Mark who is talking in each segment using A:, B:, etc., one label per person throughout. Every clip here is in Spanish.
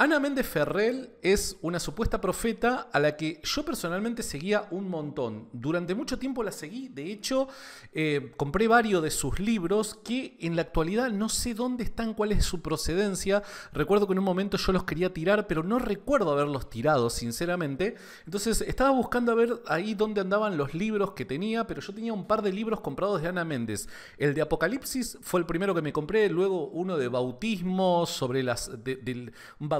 A: Ana Méndez Ferrell es una supuesta profeta a la que yo personalmente seguía un montón. Durante mucho tiempo la seguí, de hecho eh, compré varios de sus libros que en la actualidad no sé dónde están, cuál es su procedencia. Recuerdo que en un momento yo los quería tirar, pero no recuerdo haberlos tirado, sinceramente. Entonces estaba buscando a ver ahí dónde andaban los libros que tenía, pero yo tenía un par de libros comprados de Ana Méndez. El de Apocalipsis fue el primero que me compré, luego uno de bautismo sobre las... del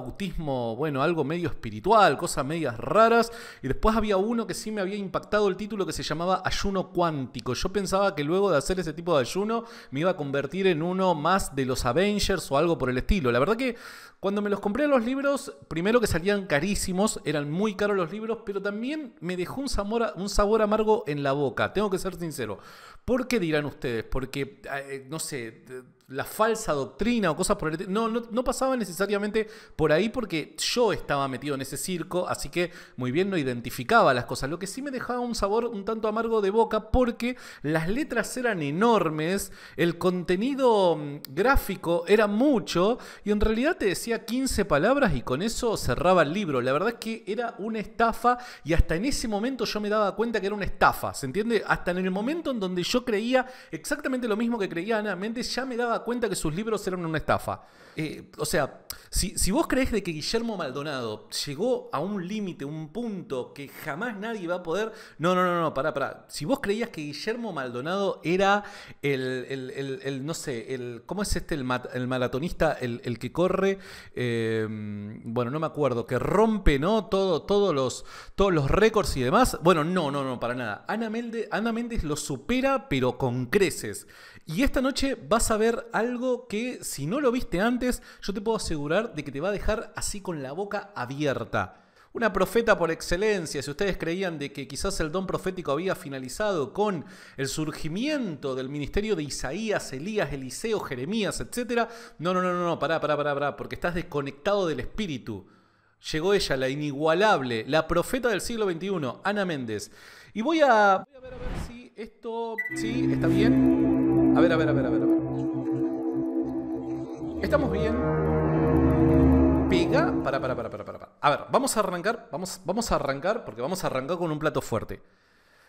A: Autismo, bueno, algo medio espiritual, cosas medias raras. Y después había uno que sí me había impactado el título que se llamaba Ayuno Cuántico. Yo pensaba que luego de hacer ese tipo de ayuno me iba a convertir en uno más de los Avengers o algo por el estilo. La verdad que cuando me los compré los libros, primero que salían carísimos, eran muy caros los libros, pero también me dejó un sabor, un sabor amargo en la boca, tengo que ser sincero. ¿Por qué dirán ustedes? Porque, eh, no sé la falsa doctrina o cosas por el no, no, pasaba necesariamente por ahí porque yo estaba metido en ese circo, así que muy bien no identificaba las cosas. Lo que sí me dejaba un sabor un tanto amargo de boca porque las letras eran enormes, el contenido mm, gráfico era mucho y en realidad te decía 15 palabras y con eso cerraba el libro. La verdad es que era una estafa y hasta en ese momento yo me daba cuenta que era una estafa, ¿se entiende? Hasta en el momento en donde yo creía exactamente lo mismo que creía Ana Mendes, ya me daba cuenta que sus libros eran una estafa. Eh, o sea, si, vos crees de que Guillermo Maldonado llegó a un límite, un punto que jamás nadie va a poder. No, no, no, no, pará, pará. Si vos creías que Guillermo Maldonado era el, no sé, el. ¿Cómo es este el, maratonista, el, que corre? Em, bueno, no me acuerdo, que rompe, ¿no? Todo, todos los, todos los récords y demás. Bueno, no, no, no, para nada. Ana Ana Méndez lo supera, pero con creces. Y esta noche vas a ver algo que si no lo viste antes, yo te puedo asegurar de que te va a dejar así con la boca abierta. Una profeta por excelencia, si ustedes creían de que quizás el don profético había finalizado con el surgimiento del ministerio de Isaías, Elías, Eliseo, Jeremías, etc. No, no, no, no, no, pará, pará, pará, pará, porque estás desconectado del espíritu. Llegó ella, la inigualable, la profeta del siglo XXI, Ana Méndez. Y voy a... Esto sí, está bien. A ver, a ver, a ver, a ver, Estamos bien. Pega. Para, para, para, para, para. A ver, vamos a arrancar. Vamos, vamos a arrancar porque vamos a arrancar con un plato fuerte.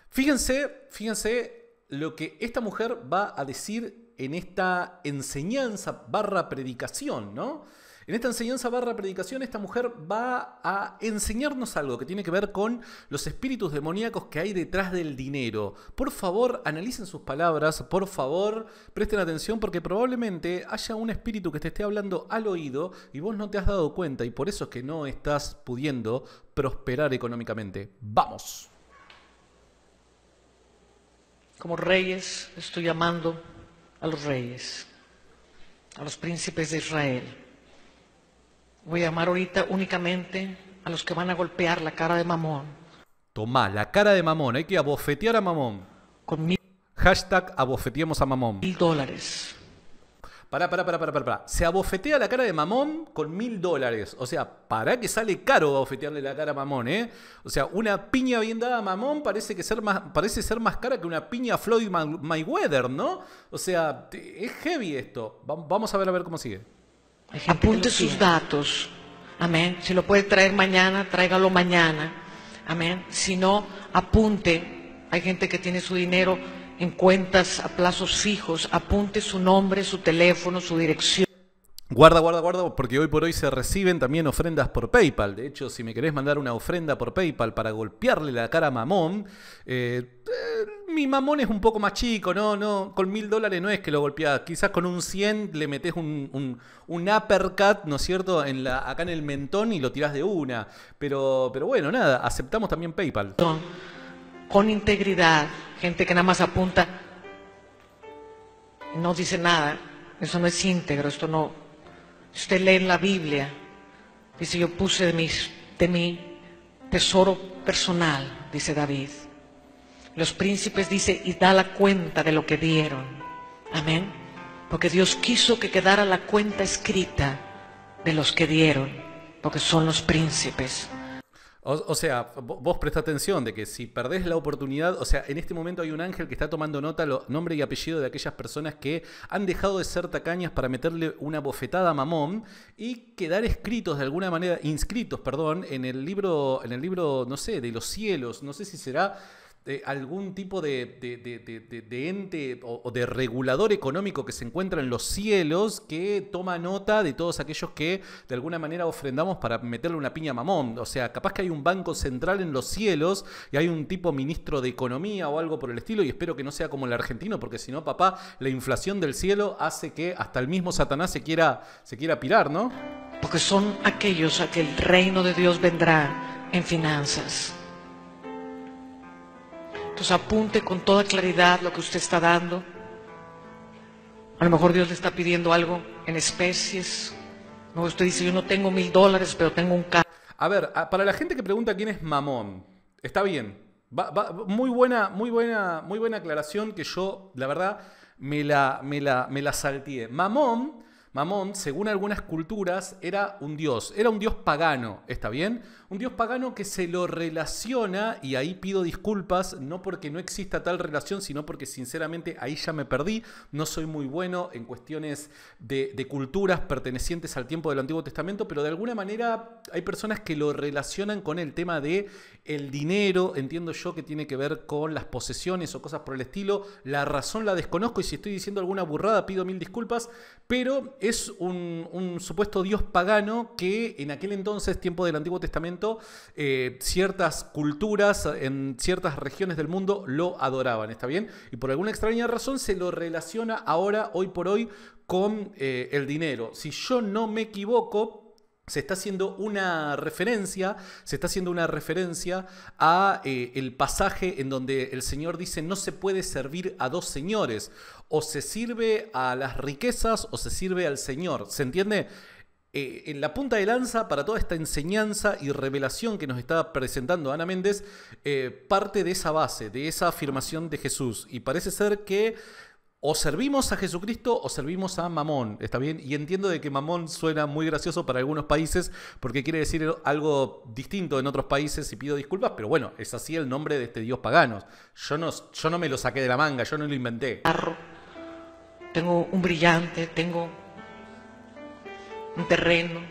A: Fíjense, fíjense lo que esta mujer va a decir en esta enseñanza barra predicación, ¿no? En esta enseñanza barra predicación, esta mujer va a enseñarnos algo que tiene que ver con los espíritus demoníacos que hay detrás del dinero. Por favor, analicen sus palabras, por favor, presten atención porque probablemente haya un espíritu que te esté hablando al oído y vos no te has dado cuenta y por eso es que no estás pudiendo prosperar económicamente. ¡Vamos!
B: Como reyes estoy llamando a los reyes, a los príncipes de Israel Voy a llamar ahorita únicamente a los que van a golpear la cara de mamón.
A: Tomá, la cara de mamón, hay que abofetear a mamón. Con Hashtag abofeteemos a mamón. Mil dólares. Pará, pará, pará, pará, pará. Se abofetea la cara de mamón con mil dólares. O sea, para que sale caro abofetearle la cara a mamón, ¿eh? O sea, una piña bien dada a mamón parece, que ser, más, parece ser más cara que una piña Floyd Mayweather, ¿no? O sea, es heavy esto. Vamos a ver a ver cómo sigue.
B: Apunte sus datos. Amén. Si lo puede traer mañana, tráigalo mañana. Amén. Si no, apunte. Hay gente que tiene su dinero en cuentas a plazos fijos. Apunte su nombre, su teléfono, su dirección.
A: Guarda, guarda, guarda, porque hoy por hoy se reciben también ofrendas por PayPal. De hecho, si me querés mandar una ofrenda por PayPal para golpearle la cara a Mamón, eh, eh, mi mamón es un poco más chico, no, no, con mil dólares no es que lo golpeás, quizás con un 100 le metes un, un, uppercut, ¿no es cierto?, en la, acá en el mentón y lo tirás de una. Pero, pero bueno, nada, aceptamos también PayPal.
B: Con, integridad, gente que nada más apunta, no dice nada, eso no es íntegro, esto no. usted lee en la Biblia, dice yo puse de, de mi tesoro personal, dice David los príncipes dice, y da la cuenta de lo que dieron. Amén. Porque Dios quiso que quedara la cuenta escrita de los que dieron, porque son los príncipes.
A: O, sea, vos presta atención de que si perdés la oportunidad, o sea, en este momento hay un ángel que está tomando nota los nombre y apellido de aquellas personas que han dejado de ser tacañas para meterle una bofetada a mamón y quedar escritos de alguna manera, inscritos, perdón, en el libro, en el libro, no sé, de los cielos, no sé si será de algún tipo de, ente o, o, de regulador económico que se encuentra en los cielos que toma nota de todos aquellos que de alguna manera ofrendamos para meterle una piña mamón. O sea, capaz que hay un banco central en los cielos y hay un tipo ministro de economía o algo por el estilo y espero que no sea como el argentino porque si no, papá, la inflación del cielo hace que hasta el mismo Satanás se quiera, se quiera pirar, ¿no? Porque son aquellos
B: a que el reino de Dios vendrá en finanzas apunte con toda claridad lo que usted está dando. A lo mejor Dios le está pidiendo algo en especies. No, usted dice, yo no tengo mil dólares,
A: pero tengo un carro. A ver, para la gente que pregunta quién es Mamón, está bien. muy, buena, muy, buena, muy buena aclaración que yo, la verdad, me la, me la, me la salteé. Mamón Mamón, según algunas culturas, era un dios, era un dios pagano, ¿está bien? Un dios pagano que se lo relaciona, y ahí pido disculpas, no porque no exista tal relación, sino porque sinceramente ahí ya me perdí, no soy muy bueno en cuestiones de, culturas pertenecientes al tiempo del Antiguo Testamento, pero de alguna manera hay personas que lo relacionan con el tema de el dinero, entiendo yo que tiene que ver con las posesiones o cosas por el estilo, la razón la desconozco y si estoy diciendo alguna burrada pido mil disculpas, pero es un, supuesto dios pagano que en aquel entonces, tiempo del Antiguo Testamento, eh, ciertas culturas en ciertas regiones del mundo lo adoraban, ¿está bien? Y por alguna extraña razón se lo relaciona ahora, hoy por hoy, con eh, el dinero. Si yo no me equivoco, se está haciendo una referencia, se está haciendo una referencia a eh, el pasaje en donde el Señor dice no se puede servir a dos señores, o se sirve a las riquezas o se sirve al Señor, ¿se entiende? Eh, en la punta de lanza para toda esta enseñanza y revelación que nos está presentando Ana Méndez, eh, parte de esa base, de esa afirmación de Jesús. Y parece ser que o servimos a Jesucristo o servimos a Mamón, ¿está bien? Y entiendo de que Mamón suena muy gracioso para algunos países porque quiere decir algo distinto en otros países y pido disculpas, pero bueno, es así el nombre de este dios pagano. Yo no, yo no me lo saqué de la manga, yo no lo inventé.
B: Tengo un brillante, tengo un terreno,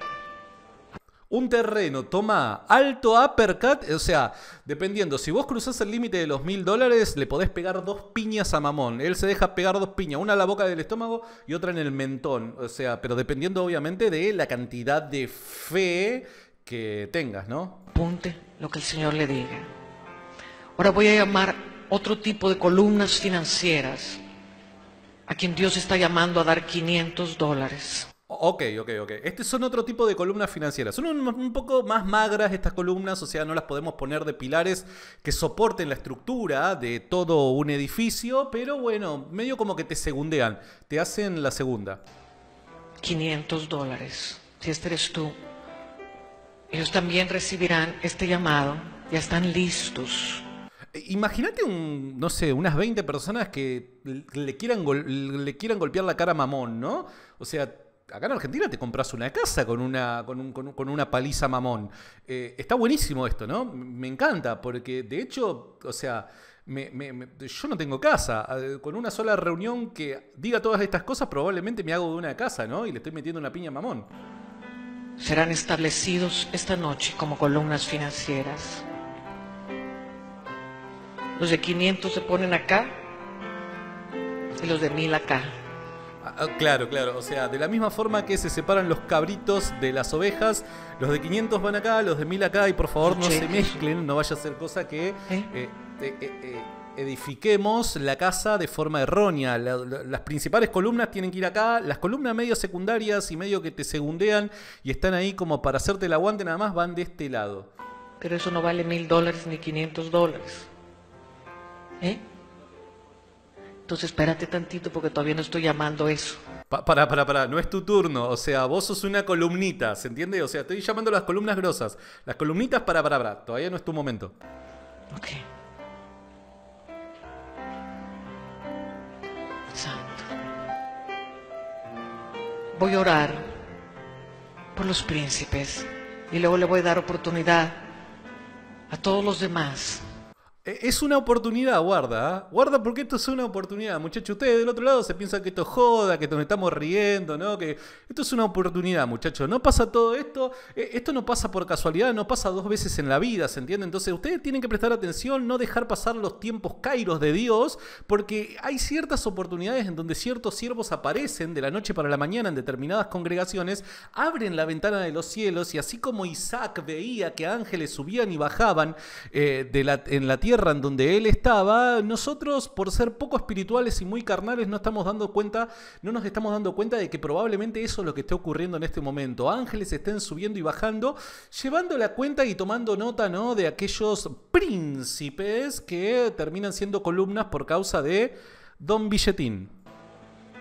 A: un terreno toma alto uppercut, o sea, dependiendo, si vos cruzas el límite de los mil dólares, le podés pegar dos piñas a mamón. Él se deja pegar dos piñas, una a la boca del estómago y otra en el mentón. O sea, pero dependiendo obviamente de la cantidad de fe
B: que tengas, ¿no? Apunte lo que el Señor le diga. Ahora voy a llamar otro tipo de columnas financieras a quien Dios está llamando a dar 500 dólares.
A: Ok, ok, ok. Estos son otro tipo de columnas financieras. Son un, poco más magras estas columnas, o sea, no las podemos poner de pilares que soporten la estructura de todo un edificio, pero bueno, medio como que te segundean, te hacen la segunda.
B: 500 dólares. Si este eres tú, ellos también recibirán este llamado. Ya están listos. Eh,
A: imagínate un, no sé, unas 20 personas que le quieran, le quieran golpear la cara a mamón, ¿no? O sea, acá en Argentina te compras una casa con una, con, una paliza mamón. Eh, está buenísimo esto, ¿no? Me encanta, porque de hecho, o sea, yo no tengo casa. Ah, con una sola reunión que diga todas estas cosas, probablemente me hago de una casa, ¿no? Y le estoy metiendo una piña mamón.
B: Serán establecidos esta noche como columnas financieras. Los de 500 se ponen acá y los de 1000 acá.
A: Ah, ah, claro, claro. O sea, de la misma forma que se separan los cabritos de las ovejas, los de 500 van acá, los de 1000 acá, y por favor no se mezclen, no vaya a ser cosa que... ¿Eh? Eh, eh, edifiquemos la casa de forma errónea. las principales columnas tienen que ir acá, las columnas medio secundarias y medio que te segundean y están ahí como para hacerte el aguante nada más van de este lado. Pero
B: eso no vale 1000 dólares ni 500 dólares. ¿Eh? Entonces espérate tantito porque todavía no estoy llamando eso.
A: para, para, para, no es tu turno. O sea, vos sos una columnita, ¿se entiende? O sea, estoy llamando las columnas grosas. Las columnitas para, para, para. Todavía no es tu momento. Ok.
B: Santo. Voy a orar por los príncipes y luego le voy a dar oportunidad a todos los demás eh, es una
A: oportunidad, guarda. ¿ah? Guarda porque esto es una oportunidad. Muchachos, ustedes del otro lado se piensan que esto joda, que nos estamos riendo, ¿no? Que esto es una oportunidad, muchachos. No pasa todo esto. Eh, esto no pasa por casualidad, no pasa dos veces en la vida, ¿se entiende? Entonces ustedes tienen que prestar atención, no dejar pasar los tiempos cairos de Dios, porque hay ciertas oportunidades en donde ciertos siervos aparecen de la noche para la mañana en determinadas congregaciones, abren la ventana de los cielos y así como Isaac veía que ángeles subían y bajaban eh, de la, en la tierra, donde él estaba, nosotros por ser poco espirituales y muy carnales no estamos dando cuenta, no nos estamos dando cuenta de que probablemente eso es lo que esté ocurriendo en este momento. Ángeles estén subiendo y bajando, llevando la cuenta y tomando nota, ¿no? de aquellos príncipes que terminan siendo columnas por causa de Don Billetín.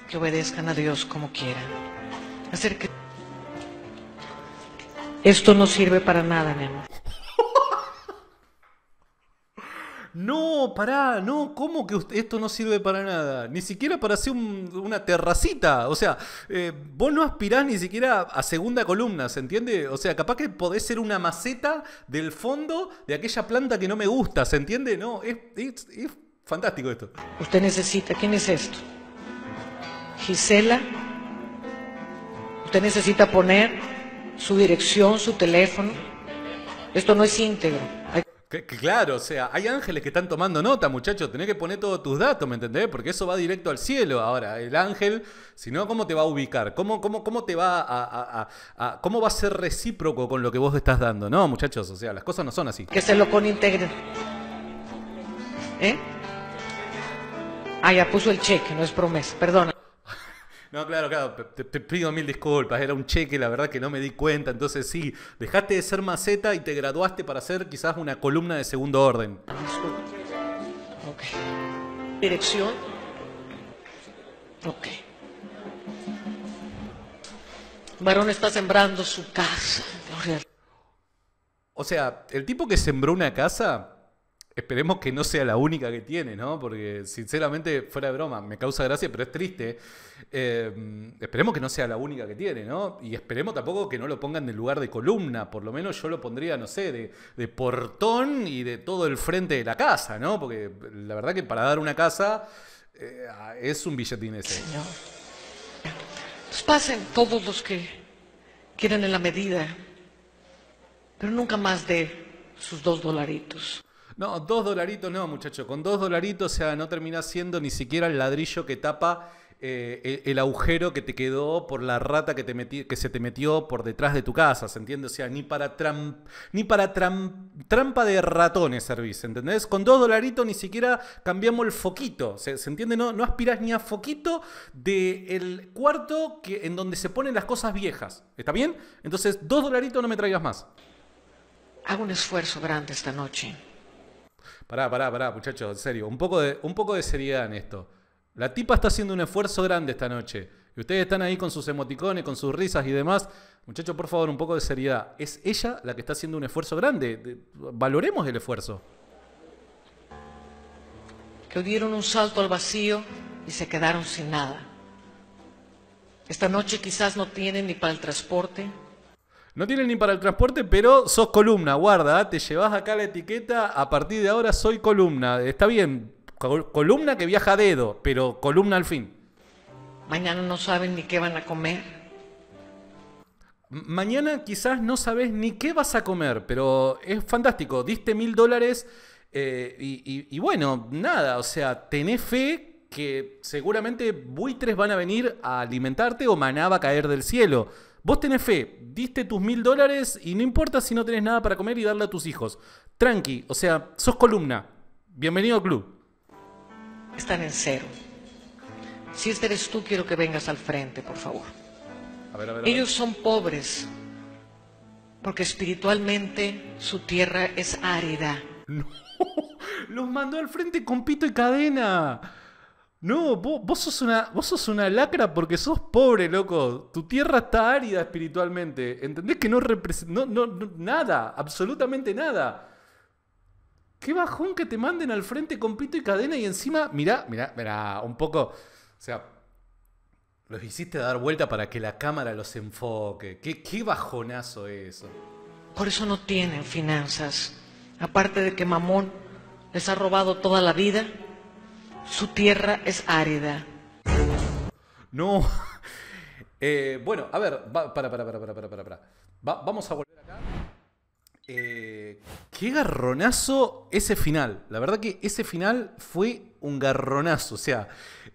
B: Que obedezcan a Dios como quieran. Hacer Esto no sirve para nada, mi amor. No,
A: pará, no, ¿cómo que esto no sirve para nada? Ni siquiera para hacer un, una terracita. O sea, eh, vos no aspirás ni siquiera a segunda columna, ¿se entiende? O sea, capaz que podés ser una maceta del fondo de aquella planta que no me gusta, ¿se entiende? No, es fantástico esto.
B: Usted necesita, ¿quién es esto? Gisela. Usted necesita poner su dirección, su teléfono. Esto no es íntegro
A: claro, o sea, hay ángeles que están tomando nota, muchachos. Tenés que poner todos tus datos, ¿me entendés? Porque eso va directo al cielo. Ahora, el ángel, si no, ¿cómo te va a ubicar? ¿Cómo, cómo, cómo te va a, ¿Cómo va a ser recíproco con lo que vos estás dando? No, muchachos, o sea, las cosas no son así. Que se lo con
B: íntegro. ¿Eh? Ah, ya puso el cheque, no es promesa, perdona.
A: No, claro, claro, te, pido mil disculpas, era un cheque, la verdad que no me di cuenta. Entonces sí, dejaste de ser maceta y te graduaste para ser quizás una columna de segundo orden.
B: Ok. Dirección. Ok. Varón está sembrando su casa.
A: O sea, el tipo que sembró una casa esperemos que no sea la única que tiene, ¿no? Porque sinceramente, fuera de broma, me causa gracia, pero es triste. Eh, esperemos que no sea la única que tiene, ¿no? Y esperemos tampoco que no lo pongan en lugar de columna, por lo menos yo lo pondría, no sé, de, portón y de todo el frente de la casa, ¿no? Porque la verdad que para dar una casa eh, es un billetín ese.
B: Señor, pasen todos los que quieran en la medida, pero nunca más de sus dos dolaritos. No, dos dolaritos no, muchacho.
A: Con dos dolaritos, o sea, no termina siendo ni siquiera el ladrillo que tapa eh, el, agujero que te quedó por la rata que, te que se te metió por detrás de tu casa, ¿se entiende? O sea, ni para, ni para trampa de ratones servís, ¿entendés? Con dos dolaritos ni siquiera cambiamos el foquito, ¿se, entiende? No, no aspirás ni a foquito del cuarto que, en donde se ponen las cosas viejas, ¿está bien? Entonces, dos dolaritos no me traigas más.
B: Hago un esfuerzo grande esta noche
A: Pará, pará, pará, muchachos, en serio. Un poco, de, un poco de seriedad en esto. La tipa está haciendo un esfuerzo grande esta noche. Y ustedes están ahí con sus emoticones, con sus risas y demás. Muchachos, por favor, un poco de seriedad. Es ella la que está haciendo un esfuerzo grande. Valoremos el esfuerzo.
B: Que dieron un salto al vacío y se quedaron sin nada. Esta noche quizás no tienen ni para el transporte, no tienen ni para el transporte,
A: pero sos columna, guarda, ¿eh? te llevas acá la etiqueta, a partir de ahora soy columna. Está bien, columna que viaja a dedo, pero columna al fin.
B: Mañana no saben ni qué van a comer. mañana quizás no sabes ni
A: qué vas a comer, pero es fantástico. Diste mil dólares eh, y, y bueno, nada, o sea, tenés fe que seguramente buitres van a venir a alimentarte o maná va a caer del cielo. Vos tenés fe, diste tus mil dólares y no importa si no tenés nada para comer y darle a tus hijos. Tranqui, o sea, sos columna. Bienvenido al
B: club. Están en cero. Si este eres tú, quiero que vengas al frente, por favor. Ellos son pobres porque espiritualmente su tierra es árida. No, los mandó al
A: frente con pito y cadena. No, vos, sos una, vos sos una lacra porque sos pobre, loco. Tu tierra está árida espiritualmente. ¿Entendés que no representa... No, nada, absolutamente nada. Qué bajón que te manden al frente con pito y cadena y encima, mirá, mirá, mirá, un poco... O sea, los hiciste dar vuelta para que la cámara los enfoque. Qué, qué bajonazo eso.
B: Por eso no tienen finanzas. Aparte de que Mamón les ha robado toda la vida su tierra es árida. No.
A: Eh, bueno, a ver, para, para, para, para, para, para. vamos a volver acá. Eh, qué garronazo ese final. La verdad que ese final fue un garronazo. O sea,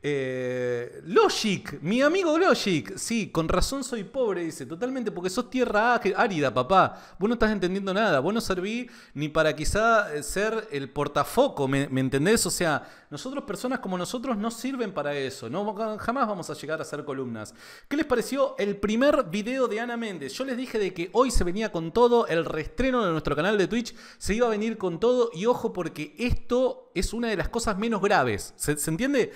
A: eh, Logic, mi amigo Logic. Sí, con razón soy pobre, dice. Totalmente, porque sos tierra árida, papá. Vos no estás entendiendo nada. Vos no serví ni para quizá eh, ser el portafoco, ¿me, entendés? O sea, nosotros, personas como nosotros, no sirven para eso. No, jamás vamos a llegar a ser columnas. ¿Qué les pareció el primer video de Ana Méndez? Yo les dije de que hoy se venía con todo. El restreno de nuestro canal de Twitch se iba a venir con todo. Y ojo, porque esto es una de las cosas menos graves. ¿Se, entiende?